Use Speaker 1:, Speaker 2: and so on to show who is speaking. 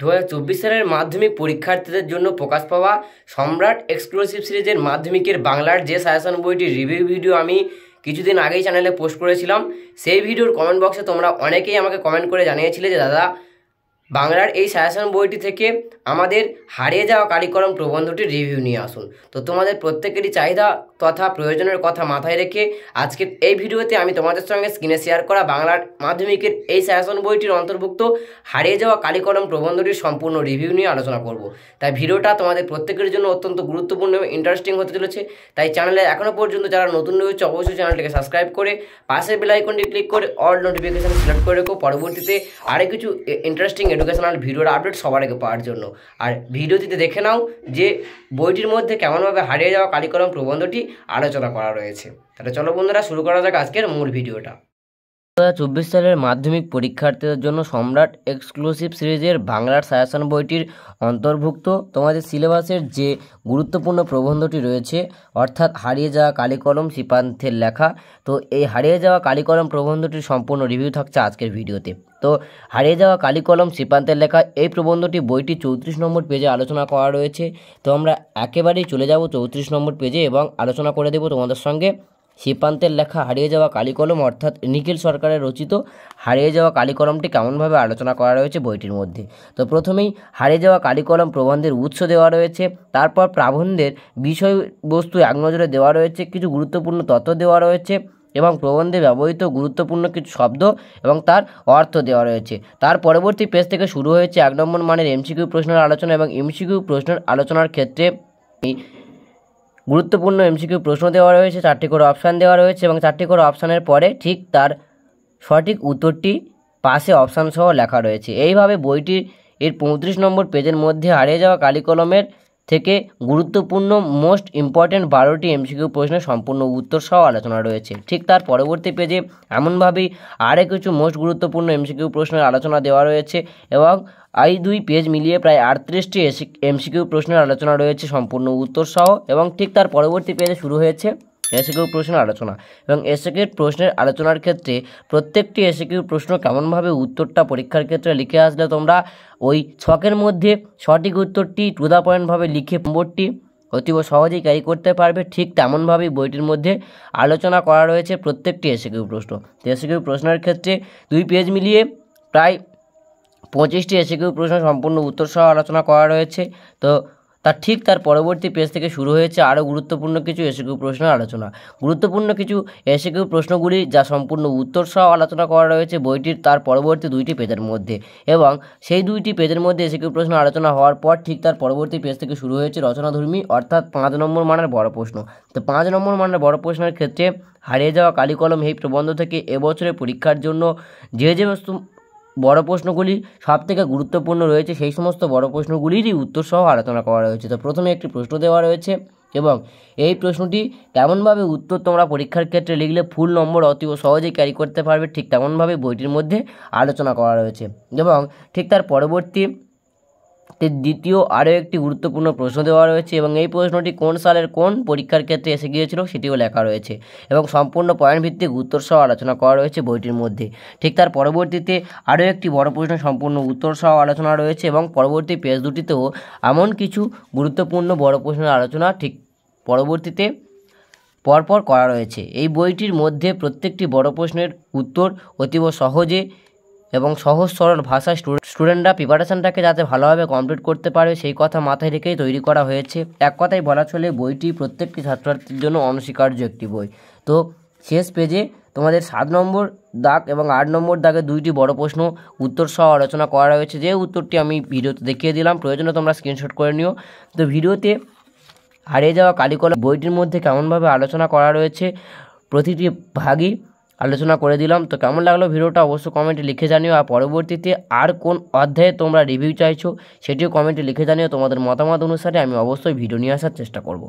Speaker 1: দু সালের মাধ্যমিক পরীক্ষার্থীদের জন্য প্রকাশ পাওয়া সম্রাট এক্সক্লুসিভ সিরিজের মাধ্যমিকের বাংলার যে সাজেশন বইটির রিভিউ ভিডিও আমি কিছুদিন আগেই চ্যানেলে পোস্ট করেছিলাম সেই ভিডিওর কমেন্ট বক্সে তোমরা অনেকেই আমাকে কমেন্ট করে জানিয়েছিলে যে দাদা বাংলার এই সায়াসন বইটি থেকে আমাদের হারিয়ে যাওয়া কারিকরম প্রবন্ধটির রিভিউ নিয়ে আসুন তো তোমাদের প্রত্যেকেরই চাহিদা তথা প্রয়োজনের কথা মাথায় রেখে আজকের এই ভিডিওতে আমি তোমাদের সঙ্গে স্ক্রিনে শেয়ার করা বাংলার মাধ্যমিকের এই সায়াসন বইটির অন্তর্ভুক্ত হারিয়ে যাওয়া কারিকরম প্রবন্ধটির সম্পূর্ণ রিভিউ নিয়ে আলোচনা করব তাই ভিডিওটা তোমাদের প্রত্যেকের জন্য অত্যন্ত গুরুত্বপূর্ণ এবং ইন্টারেস্টিং হতে চলেছে তাই চ্যানেলে এখনও পর্যন্ত যারা নতুন রয়েছে অবশ্যই চ্যানেলটিকে সাবস্ক্রাইব করে পাশের বেলাইকনটি ক্লিক করে অল নোটিফিকেশান সিলেক্ট করে রেখো পরবর্তীতে আরও কিছু ইন্টারেস্টিং এডুকেশনাল ভিডিওর আপডেট সবার আগে পাওয়ার জন্য আর ভিডিওটিতে দেখে নাও যে বইটির মধ্যে কেমনভাবে হারিয়ে যাওয়া কালিকরম প্রবন্ধটি আলোচনা করা রয়েছে তাহলে চলো বন্ধুরা শুরু করা যাক আজকের মূল ভিডিওটা দু হাজার চব্বিশ সালের মাধ্যমিক পরীক্ষার্থীদের জন্য সম্রাট এক্সক্লুসিভ সিরিজের বাংলার সায়াসন বইটির অন্তর্ভুক্ত তোমাদের সিলেবাসের যে গুরুত্বপূর্ণ প্রবন্ধটি রয়েছে অর্থাৎ হারিয়ে যাওয়া কালিকলম সিপান্থের লেখা তো এই হারিয়ে যাওয়া কালিকলম প্রবন্ধটির সম্পূর্ণ রিভিউ থাকছে আজকের ভিডিওতে তো হারিয়ে যাওয়া কালিকলম শ্রীপান্তের লেখা এই প্রবন্ধটি বইটি চৌত্রিশ নম্বর পেজে আলোচনা করা রয়েছে তো আমরা একেবারেই চলে যাব চৌত্রিশ নম্বর পেজে এবং আলোচনা করে দেব তোমাদের সঙ্গে শ্রীপান্তের লেখা হারিয়ে যাওয়া কালিকলম অর্থাৎ নিখিল সরকারের রচিত হারিয়ে যাওয়া কালিকলমটি কেমনভাবে আলোচনা করা রয়েছে বইটির মধ্যে তো প্রথমেই হারিয়ে যাওয়া কালিকলম প্রবন্ধের উৎস দেওয়া রয়েছে তারপর প্রাবন্ধের বিষয়বস্তু এক নজরে দেওয়া রয়েছে কিছু গুরুত্বপূর্ণ তথ্য দেওয়া রয়েছে এবং প্রবন্ধে ব্যবহৃত গুরুত্বপূর্ণ কিছু শব্দ এবং তার অর্থ দেওয়া রয়েছে তার পরবর্তী পেজ থেকে শুরু হয়েছে এক নম্বর মানের এমসিকিউ প্রশ্নের আলোচনা এবং এমসিকিউ প্রশ্নের আলোচনার ক্ষেত্রে গুরুত্বপূর্ণ এমসিকিউ প্রশ্ন দেওয়া রয়েছে চারটি করে অপশান দেওয়া রয়েছে এবং চারটি করে অপশানের পরে ঠিক তার সঠিক উত্তরটি পাশে অপশান সহ লেখা রয়েছে এইভাবে বইটির এর পঁয়ত্রিশ নম্বর পেজের মধ্যে হারিয়ে যাওয়া কালিকলমের থেকে গুরুত্বপূর্ণ মোস্ট ইম্পর্ট্যান্ট বারোটি এমসিকিউ প্রশ্নের সম্পূর্ণ উত্তর সহ আলোচনা রয়েছে ঠিক তার পরবর্তী পেজে এমনভাবেই আরও কিছু মোস্ট গুরুত্বপূর্ণ এমসিকিউ প্রশ্নের আলোচনা দেওয়া রয়েছে এবং এই দুই পেজ মিলিয়ে প্রায় আটত্রিশটি এমসিকিউ প্রশ্নের আলোচনা রয়েছে সম্পূর্ণ উত্তর সহ এবং ঠিক তার পরবর্তী পেজে শুরু হয়েছে এসিকিউ প্রশ্নের আলোচনা এবং এসিকিউ প্রশ্নের আলোচনার ক্ষেত্রে প্রত্যেকটি এসিকিউ প্রশ্ন কেমনভাবে উত্তরটা পরীক্ষার ক্ষেত্রে লিখে আসলে তোমরা ওই ছকের মধ্যে সঠিক উত্তরটি টু দা পয়েন্টভাবে লিখে নম্বরটি অতীব সহজেই ক্যারি করতে পারবে ঠিক তেমনভাবেই বইটির মধ্যে আলোচনা করা রয়েছে প্রত্যেকটি এসিকিউ প্রশ্ন এসিকিউ প্রশ্নের ক্ষেত্রে দুই পেজ মিলিয়ে প্রায় পঁচিশটি এসিকিউ প্রশ্ন সম্পূর্ণ উত্তর সহ আলোচনা করা রয়েছে তো তার ঠিক তার পরবর্তী পেজ থেকে শুরু হয়েছে আরও গুরুত্বপূর্ণ কিছু এসিকিউ প্রশ্নের আলোচনা গুরুত্বপূর্ণ কিছু এসিকিউ প্রশ্নগুলি যা সম্পূর্ণ উত্তর সহ আলোচনা করা রয়েছে বইটির তার পরবর্তী দুইটি পেজের মধ্যে এবং সেই দুইটি পেজের মধ্যে এসিকিউ প্রশ্ন আলোচনা হওয়ার পর ঠিক তার পরবর্তী পেজ থেকে শুরু হয়েছে রচনাধর্মী অর্থাৎ পাঁচ নম্বর মানের বড় প্রশ্ন তো পাঁচ নম্বর মানের বড় প্রশ্নের ক্ষেত্রে হারিয়ে যাওয়া কালিকলম এই প্রবন্ধ থেকে এবছরের পরীক্ষার জন্য যে যে বড় প্রশ্নগুলি সবথেকে গুরুত্বপূর্ণ রয়েছে সেই সমস্ত বড় প্রশ্নগুলিরই উত্তর সহ আলোচনা করা রয়েছে তো প্রথমে একটি প্রশ্ন দেওয়া রয়েছে এবং এই প্রশ্নটি তেমনভাবে উত্তর তোমরা পরীক্ষার ক্ষেত্রে লিখলে ফুল নম্বর অতি সহজেই ক্যারি করতে পারবে ঠিক তেমনভাবে বইটির মধ্যে আলোচনা করা রয়েছে এবং ঠিক তার পরবর্তী দ্বিতীয় আরও একটি গুরুত্বপূর্ণ প্রশ্ন দেওয়া রয়েছে এবং এই প্রশ্নটি কোন সালের কোন পরীক্ষার ক্ষেত্রে এসে গিয়েছিল সেটিও লেখা রয়েছে এবং সম্পূর্ণ পয়েন্ট ভিত্তিক উত্তর সহ আলোচনা করা রয়েছে বইটির মধ্যে ঠিক তার পরবর্তীতে আরও একটি বড় প্রশ্ন সম্পূর্ণ উত্তর সহ আলোচনা রয়েছে এবং পরবর্তী পেজ দুটিতেও এমন কিছু গুরুত্বপূর্ণ বড় প্রশ্নের আলোচনা ঠিক পরবর্তীতে পরপর করা রয়েছে এই বইটির মধ্যে প্রত্যেকটি বড় প্রশ্নের উত্তর অতীব সহজে এবং সহজ সরল ভাষায় স্টুডেন্টরা প্রিপারেশনটাকে যাতে ভালোভাবে কমপ্লিট করতে পারে সেই কথা মাথায় রেখেই তৈরি করা হয়েছে এক কথায় বলা চলে বইটি প্রত্যেকটি ছাত্রছাত্রীর জন্য অনস্বীকার্য একটি বই তো শেষ পেজে তোমাদের সাত নম্বর দাগ এবং আট নম্বর দাগে দুইটি বড় প্রশ্ন উত্তর সহ আলোচনা করা রয়েছে যে উত্তরটি আমি ভিডিওতে দেখিয়ে দিলাম প্রয়োজনে তোমরা স্ক্রিনশট করে নিও তো ভিডিওতে হারিয়ে যাওয়া কালিকলা বইটির মধ্যে কেমনভাবে আলোচনা করা রয়েছে প্রতিটি ভাগই আলোচনা করে দিলাম তো কেমন লাগলো ভিডিওটা অবশ্যই কমেন্টে লিখে জানিও আর পরবর্তীতে আর কোন অধ্যায়ে তোমরা রিভিউ চাইছো সেটিও কমেন্টে লিখে জানিও তোমাদের মতামত অনুসারে আমি অবশ্যই ভিডিও নিয়ে আসার চেষ্টা করব